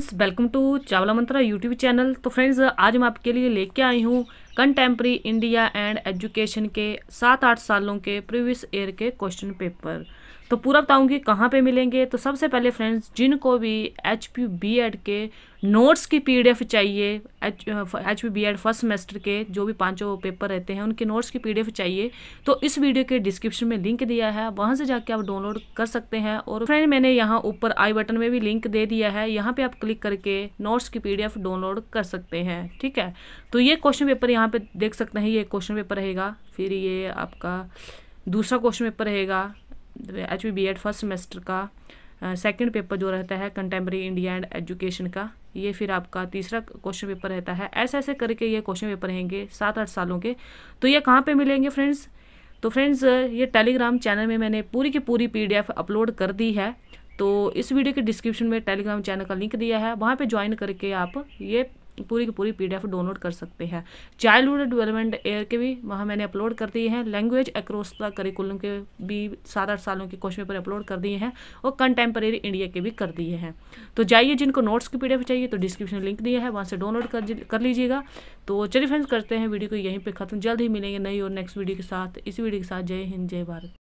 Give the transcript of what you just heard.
friends welcome to Chawla Mantra YouTube channel तो friends आज मैं आपके लिए लेके आई हूँ कंटेम्प्री इंडिया एंड एजुकेशन के सात आठ सालों के प्रीवियस ईयर के क्वेश्चन पेपर तो पूरा बताऊंगी कहाँ पे मिलेंगे तो सबसे पहले फ्रेंड्स जिनको भी एच पी बी एड के नोट्स की पी डी एफ चाहिए H H P B Ed first semester के जो भी पांचों पेपर रहते हैं उनके नोट्स की पी डी एफ चाहिए तो इस वीडियो के डिस्क्रिप्शन में लिंक दिया है वहाँ से जाके आप डाउनलोड कर सकते हैं और फ्रेंड मैंने यहाँ ऊपर आई बटन में भी लिंक दे दिया है यहाँ पर आप क्लिक करके नोट्स की पी डी एफ डाउनलोड कर सकते हैं ठीक है तो ये क्वेश्चन पेपर यहाँ यहाँ पे देख सकते हैं ये क्वेश्चन पेपर रहेगा फिर ये आपका दूसरा क्वेश्चन पेपर रहेगा H V B Ed first semester का सेकंड uh, पेपर जो रहता है कंटेम्प्रेरी इंडिया एंड एजुकेशन का ये फिर आपका तीसरा क्वेश्चन पेपर रहता है ऐसे ऐसे करके ये क्वेश्चन पेपर रहेंगे सात आठ सालों के तो ये कहाँ पर मिलेंगे फ्रेंड्स तो फ्रेंड्स ये टेलीग्राम चैनल में मैंने पूरी की पूरी पी अपलोड कर दी है तो इस वीडियो के डिस्क्रिप्शन में टेलीग्राम चैनल का लिंक दिया है वहाँ पर ज्वाइन करके आप ये पूरी की पूरी पी डाउनलोड कर सकते हैं चाइल्डहुड डेवलपमेंट एयर के भी वहाँ मैंने अपलोड कर दिए हैं लैंग्वेज अक्रॉस द करिकुलम के भी सात आठ सालों के क्वेश्चन पेपर अपलोड कर दिए हैं और कंटेम्प्रेरी इंडिया के भी कर दिए हैं तो जाइए जिनको नोट्स की पी चाहिए तो डिस्क्रिप्शन लिंक दिया है वहाँ से डाउनलोड कर, कर लीजिएगा तो चलिए फ्रेंड्स करते हैं वीडियो को यहीं पर खत्म जल्द ही मिलेंगे नई और नेक्स्ट वीडियो के साथ इसी वीडियो के साथ जय हिंद जय भारत